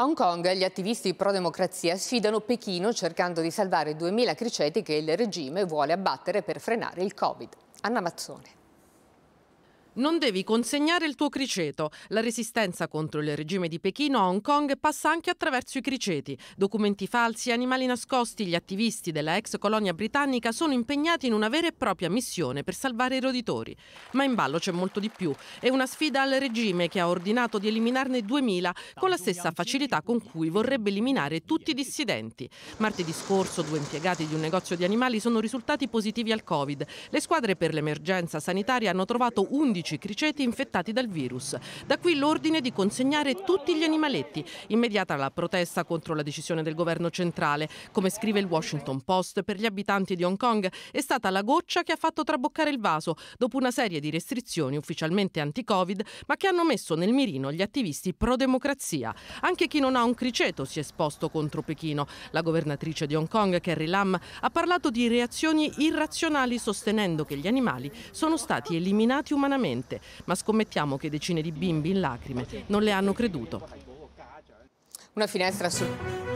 A Hong Kong gli attivisti pro-democrazia sfidano Pechino cercando di salvare 2.000 criceti che il regime vuole abbattere per frenare il Covid. Anna Mazzone. Non devi consegnare il tuo criceto. La resistenza contro il regime di Pechino a Hong Kong passa anche attraverso i criceti. Documenti falsi, animali nascosti, gli attivisti della ex colonia britannica sono impegnati in una vera e propria missione per salvare i roditori. Ma in ballo c'è molto di più. È una sfida al regime che ha ordinato di eliminarne 2000 con la stessa facilità con cui vorrebbe eliminare tutti i dissidenti. Martedì scorso due impiegati di un negozio di animali sono risultati positivi al Covid. Le squadre per l'emergenza sanitaria hanno trovato 11 12 criceti infettati dal virus. Da qui l'ordine di consegnare tutti gli animaletti. Immediata la protesta contro la decisione del governo centrale. Come scrive il Washington Post, per gli abitanti di Hong Kong è stata la goccia che ha fatto traboccare il vaso dopo una serie di restrizioni ufficialmente anti-Covid, ma che hanno messo nel mirino gli attivisti pro-democrazia. Anche chi non ha un criceto si è esposto contro Pechino. La governatrice di Hong Kong, Carrie Lam, ha parlato di reazioni irrazionali sostenendo che gli animali sono stati eliminati umanamente sicuramente, ma scommettiamo che decine di bimbi in lacrime non le hanno creduto. Una finestra su...